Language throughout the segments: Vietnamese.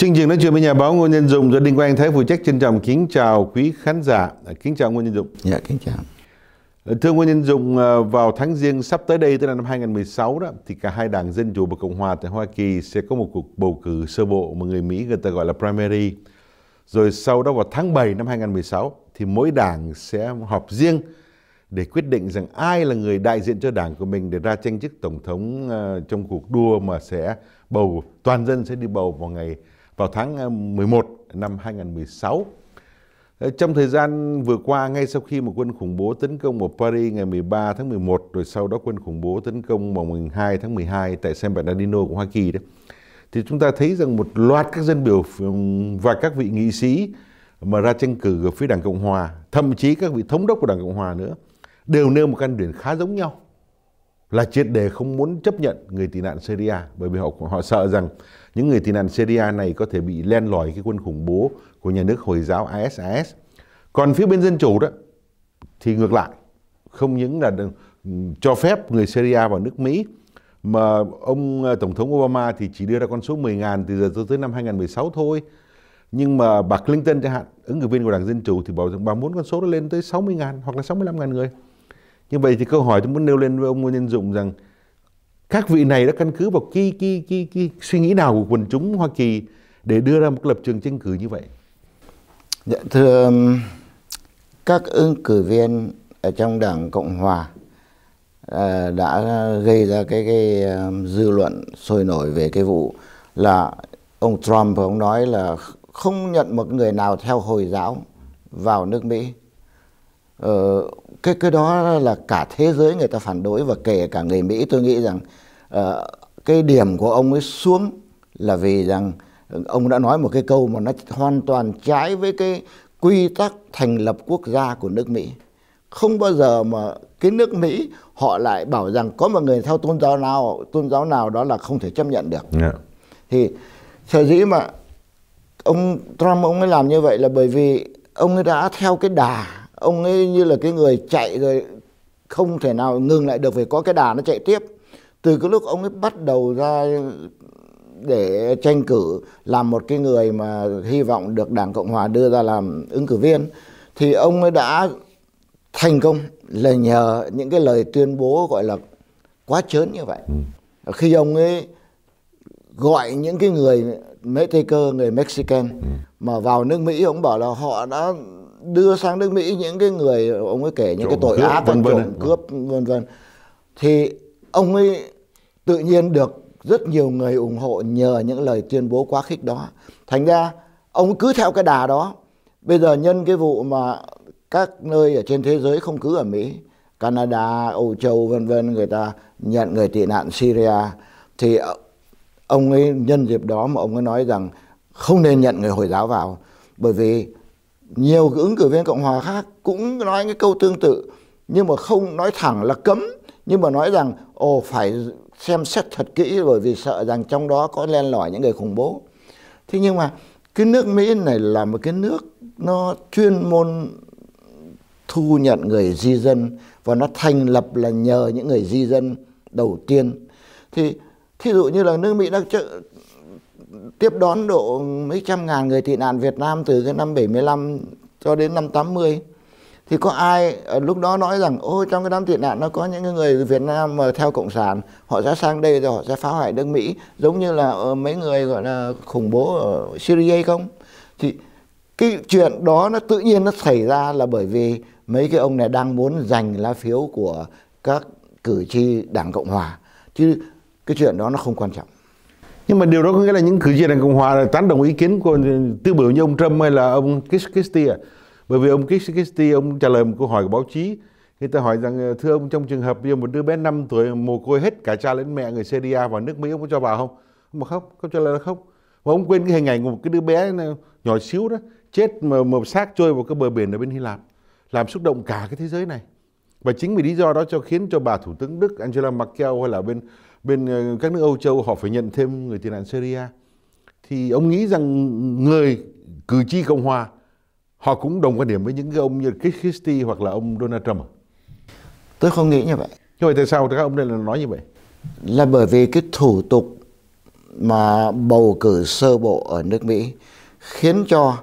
Chương trình nói chuyện với nhà báo Ngô Nhân Dụng do Đinh Quang Thái phụ trách trân trọng kính chào quý khán giả. À, kính chào Ngô Nhân Dụng. Dạ, kính chào. À, thưa Ngô Nhân Dụng, à, vào tháng riêng sắp tới đây, tức là năm 2016 đó, thì cả hai đảng Dân Chủ và Cộng Hòa tại Hoa Kỳ sẽ có một cuộc bầu cử sơ bộ mà người Mỹ người ta gọi là primary. Rồi sau đó vào tháng 7 năm 2016 thì mỗi đảng sẽ họp riêng để quyết định rằng ai là người đại diện cho đảng của mình để ra tranh chức tổng thống trong cuộc đua mà sẽ bầu toàn dân sẽ đi bầu vào ngày vào tháng 11 ờ, năm 2016. Ờ, trong thời gian vừa qua, ngay sau khi một quân khủng bố tấn công ở Paris ngày 13 tháng 11, rồi sau đó quân khủng bố tấn công vào 12 tháng 12 tại San Bernardino của Hoa Kỳ, đó, thì chúng ta thấy rằng một loạt các dân biểu và các vị nghị sĩ mà ra tranh cử ở phía Đảng Cộng Hòa, thậm chí các vị thống đốc của Đảng Cộng Hòa nữa, đều nêu một căn điển khá giống nhau là triệt đề không muốn chấp nhận người tị nạn Syria bởi vì họ họ sợ rằng những người tị nạn Syria này có thể bị len lỏi cái quân khủng bố của nhà nước Hồi giáo ISIS. Còn phía bên dân chủ đó thì ngược lại, không những là cho phép người Syria vào nước Mỹ mà ông ờ, Tổng thống Obama thì chỉ đưa ra con số 10.000 từ giờ tới năm 2016 thôi. Nhưng mà bà Clinton chẳng hạn, ứng cử viên của Đảng Dân Chủ thì bảo rằng bà muốn con số đó lên tới 60.000 hoặc là 65.000 người như vậy thì câu hỏi tôi muốn nêu lên với ông Ngô Nhân Dụng rằng các vị này đã căn cứ vào cái, cái, cái, cái suy nghĩ nào của quần chúng Hoa Kỳ để đưa ra một lập trường tranh cử như vậy? Dạ, thưa um, các ứng cử viên ở trong đảng Cộng Hòa à, đã gây ra cái, cái um, dư luận sôi nổi về cái vụ là ông Trump ông nói là không nhận một người nào theo Hồi giáo vào nước Mỹ Ờ, cái cái đó là cả thế giới người ta phản đối và kể cả người Mỹ tôi nghĩ rằng uh, cái điểm của ông ấy xuống là vì rằng ông đã nói một cái câu mà nó hoàn toàn trái với cái quy tắc thành lập quốc gia của nước Mỹ. Không bao giờ mà cái nước Mỹ họ lại bảo rằng có một người theo tôn giáo nào tôn giáo nào đó là không thể chấp nhận được. Yeah. Dạ. Thì sở dĩ mà ông Trump ông ấy làm như vậy là bởi vì ông ấy đã theo cái đà ông ấy như là cái người chạy rồi không thể nào ngừng lại được phải có cái đà nó chạy tiếp từ cái lúc ông ấy bắt đầu ra để tranh cử làm một cái người mà hy vọng được đảng cộng hòa đưa ra làm ứng cử viên thì ông ấy đã thành công là nhờ những cái lời tuyên bố gọi là quá chớn như vậy ừ. khi ông ấy gọi những cái người tây cơ người Mexican ừ. mà vào nước Mỹ ông bảo là họ đã đưa sang nước Mỹ những cái người ông ấy kể những trộm cái tội ác vân vân trộm cướp vân vân thì ông ấy tự nhiên được rất nhiều người ủng hộ nhờ những lời tuyên bố quá khích đó thành ra ông cứ theo cái đà đó bây giờ nhân cái vụ mà các nơi ở trên thế giới không cứ ở Mỹ Canada Âu Châu vân vân người ta nhận người tị nạn Syria thì ông ấy nhân dịp đó mà ông ấy nói rằng không nên nhận người Hồi giáo vào bởi vì nhiều cái ứng cử viên cộng hòa khác cũng nói cái câu tương tự nhưng mà không nói thẳng là cấm nhưng mà nói rằng ồ phải xem xét thật kỹ bởi vì sợ rằng trong đó có len lỏi những người khủng bố thế nhưng mà cái nước mỹ này là một cái nước nó chuyên môn thu nhận người di dân và nó thành lập là nhờ những người di dân đầu tiên thì thí dụ như là nước mỹ đã tiếp đón độ mấy trăm ngàn người tị nạn Việt Nam từ cái năm 75 cho đến năm 80 thì có ai ở ờ, lúc đó nói rằng ôi trong cái đám tị nạn nó có những người Việt Nam mà theo cộng sản họ sẽ sang đây rồi họ sẽ phá hoại nước Mỹ giống như là ờ, mấy người gọi là khủng bố ở Syria không thì cái chuyện đó nó tự nhiên nó xảy ra là bởi vì mấy cái ông này đang muốn giành lá phiếu của các cử tri Đảng Cộng hòa chứ cái chuyện đó nó không quan trọng nhưng mà điều đó có nghĩa là những cử tri đảng cộng hòa là tán đồng ý kiến của tiêu biểu như ông trump hay là ông Christie à? bởi vì ông Christie ông trả lời một câu hỏi của báo chí người ta hỏi rằng thưa ông trong trường hợp như một đứa bé 5 tuổi mồ côi hết cả cha lẫn mẹ người Syria vào nước Mỹ ông có cho vào không ông mà khóc câu trả lời là khóc và ông quên cái hình ảnh của một cái đứa bé nhỏ xíu đó chết mà một xác trôi vào cái bờ biển ở bên Hy Lạp làm xúc động cả cái thế giới này và chính vì lý do đó cho khiến cho bà thủ tướng Đức Angela Merkel hay là bên bên ờ, các nước Âu Châu họ phải nhận thêm người tị nạn Syria thì ông nghĩ rằng người cử tri Cộng hòa họ cũng đồng quan điểm với những cái ông như Chris Christie hoặc là ông Donald Trump à? Tôi không nghĩ như vậy. Như vậy tại sao các ông đây là nói như vậy? Là bởi vì cái thủ tục mà bầu cử sơ bộ ở nước Mỹ khiến cho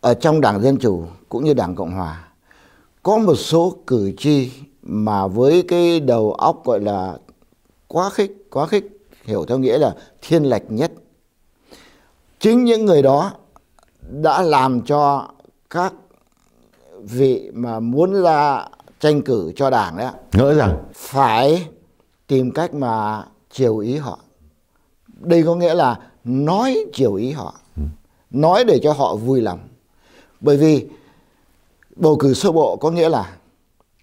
ở trong Đảng Dân Chủ cũng như Đảng Cộng Hòa có một số cử tri mà với cái đầu óc gọi là quá khích quá khích hiểu theo nghĩa là thiên lệch nhất chính những người đó đã làm cho các vị mà muốn ra tranh cử cho đảng đấy ngỡ rằng phải tìm cách mà chiều ý họ đây có nghĩa là nói chiều ý họ nói để cho họ vui lòng bởi vì bầu cử sơ bộ có nghĩa là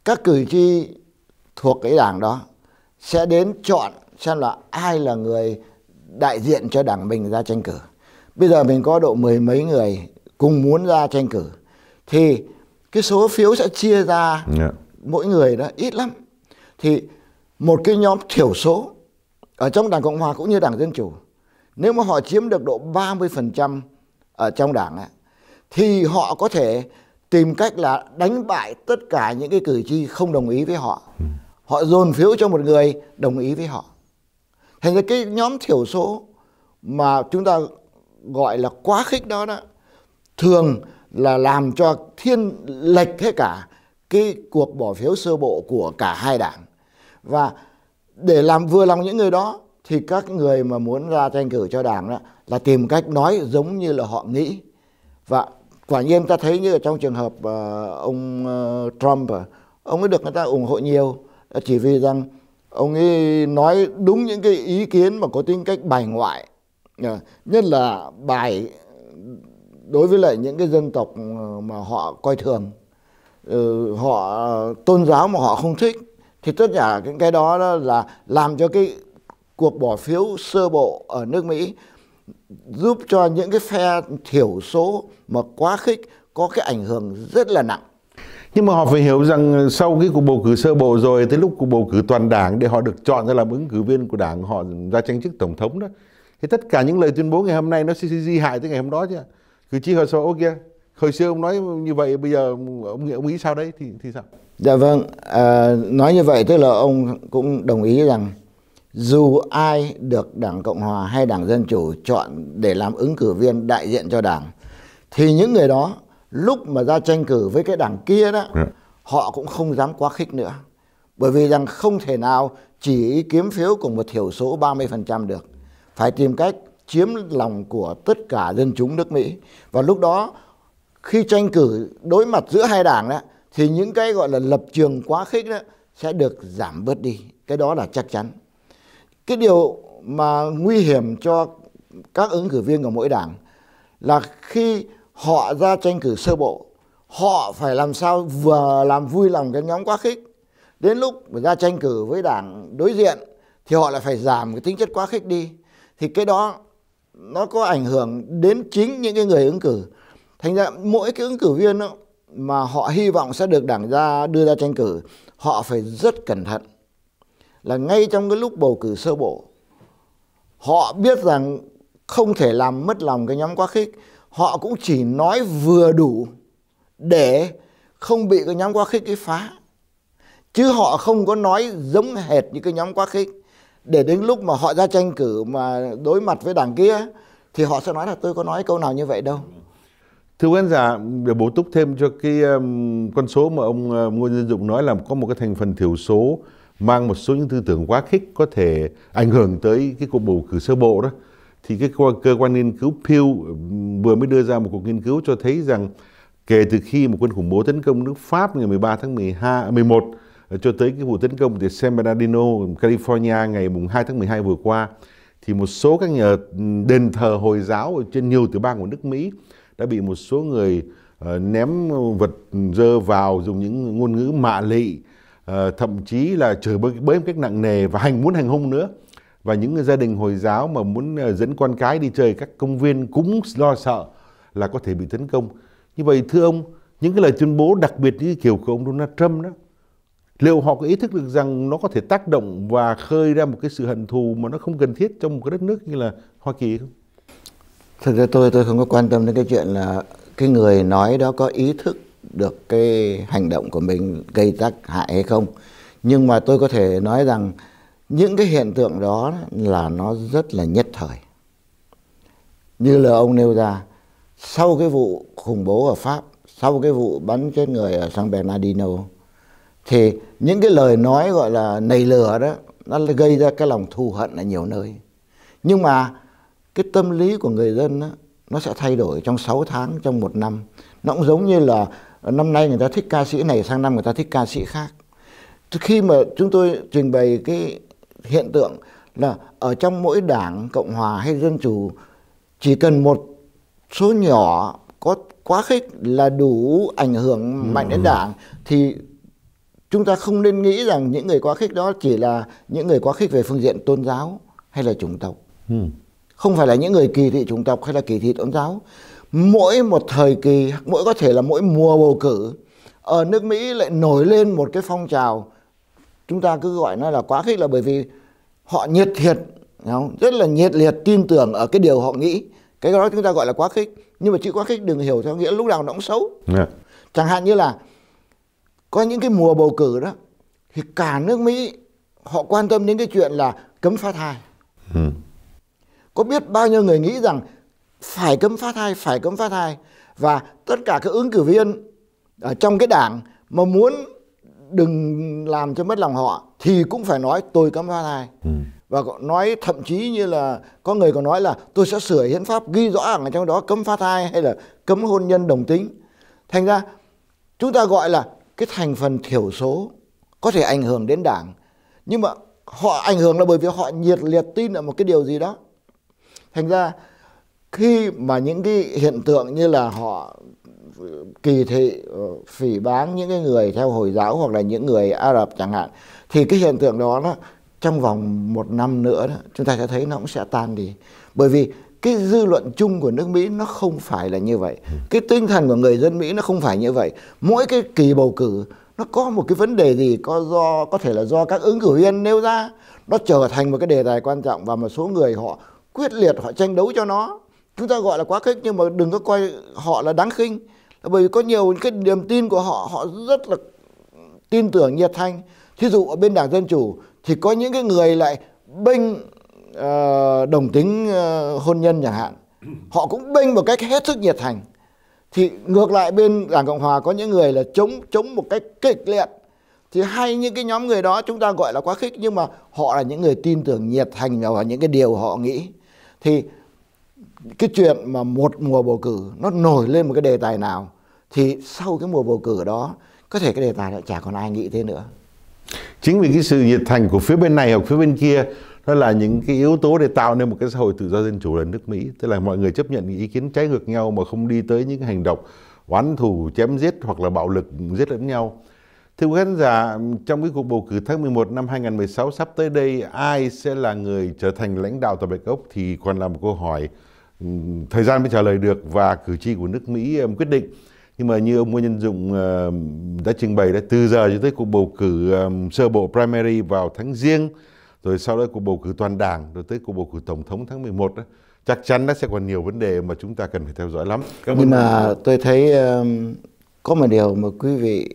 các cử tri thuộc cái đảng đó sẽ đến chọn xem là ai là người đại diện cho đảng mình ra tranh cử. Bây giờ mình có độ mười mấy người cùng muốn ra tranh cử thì cái số phiếu sẽ chia ra dạ. mỗi người đó ít lắm. Thì một cái nhóm thiểu số ở trong Đảng Cộng hòa cũng như Đảng Dân chủ nếu mà họ chiếm được độ 30% ở trong đảng ấy, thì họ có thể tìm cách là đánh bại tất cả những cái cử tri không đồng ý với họ. Ừ. Họ dồn phiếu cho một người đồng ý với họ thành ra cái nhóm thiểu số mà chúng ta gọi là quá khích đó đó thường là làm cho thiên lệch hết cả cái cuộc bỏ phiếu sơ bộ của cả hai đảng và để làm vừa lòng những người đó thì các người mà muốn ra tranh cử cho đảng đó, là tìm cách nói giống như là họ nghĩ và quả nhiên ta thấy như ở trong trường hợp uh, ông uh, Trump uh, ông ấy được người ta ủng hộ nhiều chỉ vì rằng ông ấy nói đúng những cái ý kiến mà có tính cách bài ngoại nhất là bài đối với lại những cái dân tộc mà họ coi thường ừ, họ tôn giáo mà họ không thích thì tất cả những cái đó, là làm cho cái cuộc bỏ phiếu sơ bộ ở nước Mỹ giúp cho những cái phe thiểu số mà quá khích có cái ảnh hưởng rất là nặng nhưng mà họ phải hiểu rằng sau cái cuộc bầu cử sơ bộ rồi tới lúc cuộc bầu cử toàn đảng để họ được chọn ra làm ứng cử viên của đảng họ ra tranh chức tổng thống đó thì tất cả những lời tuyên bố ngày hôm nay nó sẽ di hại tới ngày hôm đó chứ cử tri họ sao ok kia hồi xưa ông nói như vậy bây giờ ông ông nghĩ sao đấy thì thì sao dạ vâng à, nói như vậy tức là ông cũng đồng ý rằng dù ai được đảng cộng hòa hay đảng dân chủ chọn để làm ứng cử viên đại diện cho đảng thì những người đó lúc mà ra tranh cử với cái đảng kia đó yeah. Dạ. họ cũng không dám quá khích nữa bởi vì rằng không thể nào chỉ kiếm phiếu của một thiểu số 30% được phải tìm cách chiếm lòng của tất cả dân chúng nước Mỹ và lúc đó khi tranh cử đối mặt giữa hai đảng đó thì những cái gọi là lập trường quá khích đó sẽ được giảm bớt đi cái đó là chắc chắn cái điều mà nguy hiểm cho các ứng cử viên của mỗi đảng là khi họ ra tranh cử sơ bộ họ phải làm sao vừa làm vui lòng cái nhóm quá khích đến lúc mà ra tranh cử với đảng đối diện thì họ lại phải giảm cái tính chất quá khích đi thì cái đó nó có ảnh hưởng đến chính những cái người ứng cử thành ra mỗi cái ứng cử viên đó, mà họ hy vọng sẽ được đảng ra đưa ra tranh cử họ phải rất cẩn thận là ngay trong cái lúc bầu cử sơ bộ họ biết rằng không thể làm mất lòng cái nhóm quá khích họ cũng chỉ nói vừa đủ để không bị cái nhóm quá khích cái phá chứ họ không có nói giống hệt như cái nhóm quá khích để đến lúc mà họ ra tranh cử mà đối mặt với đảng kia thì họ sẽ nói là tôi có nói câu nào như vậy đâu thưa quý khán giả để bổ túc thêm cho cái um, con số mà ông uh, ngô nhân dụng nói là có một cái thành phần thiểu số mang một số những tư tưởng quá khích có thể ảnh hưởng tới cái cuộc bầu cử sơ bộ đó thì cái cơ quan nghiên cứu Pew vừa mới đưa ra một cuộc nghiên cứu cho thấy rằng kể từ khi một quân khủng bố tấn công nước Pháp ngày 13 tháng 12 11 ờ, cho tới cái vụ tấn công tại San Bernardino, California ngày 2 tháng 12 vừa qua thì một số các nhà đền thờ hồi giáo trên nhiều tiểu bang của nước Mỹ đã bị một số người ờ, ném vật dơ vào dùng những ngôn ngữ mạ lị ờ, thậm chí là chửi bới, một cách nặng nề và hành muốn hành hung nữa và những gia đình hồi giáo mà muốn ờ, dẫn con cái đi chơi các công viên cũng lo sợ là có thể bị tấn công như vậy thưa ông những cái lời tuyên bố đặc biệt như kiểu của ông Donald Trump đó liệu họ có ý thức được rằng nó có thể tác động và khơi ra một cái sự hận thù mà nó không cần thiết trong một cái đất nước như là Hoa Kỳ không? Thực ra tôi tôi không có quan tâm đến cái chuyện là cái người nói đó có ý thức được cái hành động của mình gây tác hại hay không. Nhưng mà tôi có thể nói rằng những cái hiện tượng đó là nó rất là nhất thời như là ông nêu ra sau cái vụ khủng bố ở pháp sau cái vụ bắn chết người ở San Bernardino thì những cái lời nói gọi là nầy lửa đó nó gây ra cái lòng thù hận ở nhiều nơi nhưng mà cái tâm lý của người dân đó, nó sẽ thay đổi trong 6 tháng trong một năm nó cũng giống như là năm nay người ta thích ca sĩ này sang năm người ta thích ca sĩ khác khi mà chúng tôi trình bày cái hiện tượng là ở trong mỗi đảng cộng hòa hay dân chủ chỉ cần một số nhỏ có quá khích là đủ ảnh hưởng mạnh đến ừ. đảng thì chúng ta không nên nghĩ rằng những người quá khích đó chỉ là những người quá khích về phương diện tôn giáo hay là chủng tộc ừ. không phải là những người kỳ thị chủng tộc hay là kỳ thị tôn giáo mỗi một thời kỳ mỗi có thể là mỗi mùa bầu cử ở nước mỹ lại nổi lên một cái phong trào chúng ta cứ gọi nó là quá khích là bởi vì họ nhiệt thiệt không? rất là nhiệt liệt tin tưởng ở cái điều họ nghĩ cái đó chúng ta gọi là quá khích nhưng mà chữ quá khích đừng hiểu theo nghĩa lúc nào nó cũng xấu yeah. Dạ. chẳng hạn như là có những cái mùa bầu cử đó thì cả nước mỹ họ quan tâm đến cái chuyện là cấm phá thai ừ. có biết bao nhiêu người nghĩ rằng phải cấm phá thai phải cấm phá thai và tất cả các ứng cử viên ở trong cái đảng mà muốn đừng làm cho mất lòng họ thì cũng phải nói tôi cấm phá thai ừ. và nói thậm chí như là có người còn nói là tôi sẽ sửa hiến pháp ghi rõ ở trong đó cấm phá thai hay là cấm hôn nhân đồng tính thành ra chúng ta gọi là cái thành phần thiểu số có thể ảnh hưởng đến đảng nhưng mà họ ảnh hưởng là bởi vì họ nhiệt liệt tin ở một cái điều gì đó thành ra khi mà những cái hiện tượng như là họ kỳ thị ờ, phỉ báng những cái người theo hồi giáo hoặc là những người Ả Rập chẳng hạn thì cái hiện tượng đó nó trong vòng một năm nữa đó, chúng ta sẽ thấy nó cũng sẽ tan đi bởi vì cái dư luận chung của nước Mỹ nó không phải là như vậy ừ. cái tinh thần của người dân Mỹ nó không phải như vậy mỗi cái kỳ bầu cử nó có một cái vấn đề gì có do có thể là do các ứng cử viên nêu ra nó trở thành một cái đề tài quan trọng và một số người họ quyết liệt họ tranh đấu cho nó chúng ta gọi là quá khích nhưng mà đừng có coi họ là đáng khinh là bởi vì có nhiều cái niềm tin của họ họ rất là tin tưởng nhiệt thành thí dụ ở bên đảng dân chủ thì có những cái người lại bênh uh, đồng tính uh, hôn nhân chẳng hạn họ cũng bênh một cách hết sức nhiệt thành thì ngược lại bên đảng cộng hòa có những người là chống chống một cách kịch liệt thì hay những cái nhóm người đó chúng ta gọi là quá khích nhưng mà họ là những người tin tưởng nhiệt thành vào những cái điều họ nghĩ thì cái chuyện mà một mùa bầu cử nó nổi lên một cái đề tài nào thì sau cái mùa bầu cử đó có thể cái đề tài lại chả còn ai nghĩ thế nữa chính vì cái sự nhiệt thành của phía bên này hoặc phía bên kia đó là những cái yếu tố để tạo nên một cái xã hội tự do dân chủ ở nước Mỹ tức là mọi người chấp nhận những ý kiến trái ngược nhau mà không đi tới những hành động oán thù chém giết hoặc là bạo lực giết lẫn nhau Thưa quý khán giả, trong cái cuộc bầu cử tháng 11 năm 2016 sắp tới đây, ai sẽ là người trở thành lãnh đạo tòa Bạch Ốc thì còn là một câu hỏi thời gian mới trả lời được và cử tri của nước Mỹ quyết định nhưng mà như ông Nguyễn Nhân Dụng ờ, đã trình bày đấy từ giờ cho tới cuộc bầu cử ờ, sơ bộ primary vào tháng riêng rồi sau đó cuộc bầu cử toàn đảng rồi tới cuộc bầu cử tổng thống tháng 11 đó chắc chắn nó sẽ còn nhiều vấn đề mà chúng ta cần phải theo dõi lắm Cảm nhưng mà ông. tôi thấy ờ, có một điều mà quý vị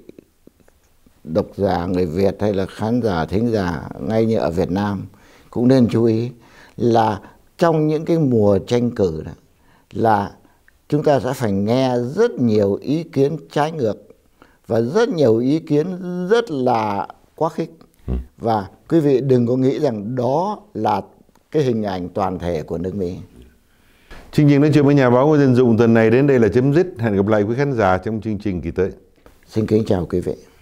độc giả người Việt hay là khán giả thính giả ngay như ở Việt Nam cũng nên chú ý là trong những cái mùa tranh cử đó, là chúng ta sẽ phải nghe rất nhiều ý kiến trái ngược và rất nhiều ý kiến rất là quá khích ừ. và quý vị đừng có nghĩ rằng đó là cái hình ảnh toàn thể của nước Mỹ. Chương trình nói chuyện với nhà báo của dân dụng tuần này đến đây là chấm dứt. Hẹn gặp lại quý khán giả trong chương trình kỳ tới. Xin kính chào quý vị.